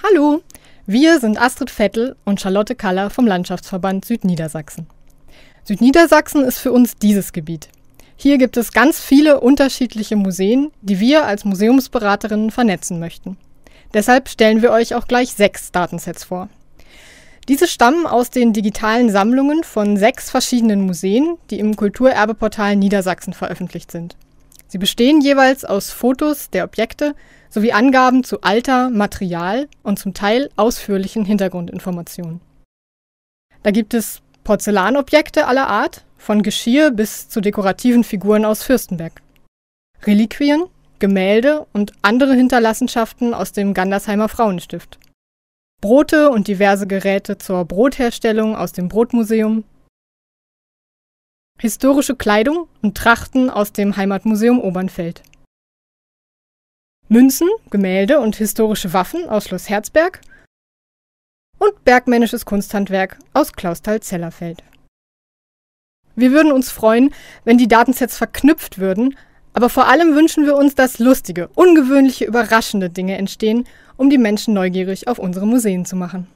Hallo, wir sind Astrid Vettel und Charlotte Kaller vom Landschaftsverband Südniedersachsen. Südniedersachsen ist für uns dieses Gebiet. Hier gibt es ganz viele unterschiedliche Museen, die wir als Museumsberaterinnen vernetzen möchten. Deshalb stellen wir euch auch gleich sechs Datensets vor. Diese stammen aus den digitalen Sammlungen von sechs verschiedenen Museen, die im Kulturerbeportal Niedersachsen veröffentlicht sind. Sie bestehen jeweils aus Fotos der Objekte sowie Angaben zu Alter, Material und zum Teil ausführlichen Hintergrundinformationen. Da gibt es Porzellanobjekte aller Art, von Geschirr bis zu dekorativen Figuren aus Fürstenberg. Reliquien, Gemälde und andere Hinterlassenschaften aus dem Gandersheimer Frauenstift. Brote und diverse Geräte zur Brotherstellung aus dem Brotmuseum. Historische Kleidung und Trachten aus dem Heimatmuseum Obernfeld. Münzen, Gemälde und historische Waffen aus Schloss Herzberg und bergmännisches Kunsthandwerk aus Clausthal-Zellerfeld. Wir würden uns freuen, wenn die Datensets verknüpft würden, aber vor allem wünschen wir uns, dass lustige, ungewöhnliche, überraschende Dinge entstehen, um die Menschen neugierig auf unsere Museen zu machen.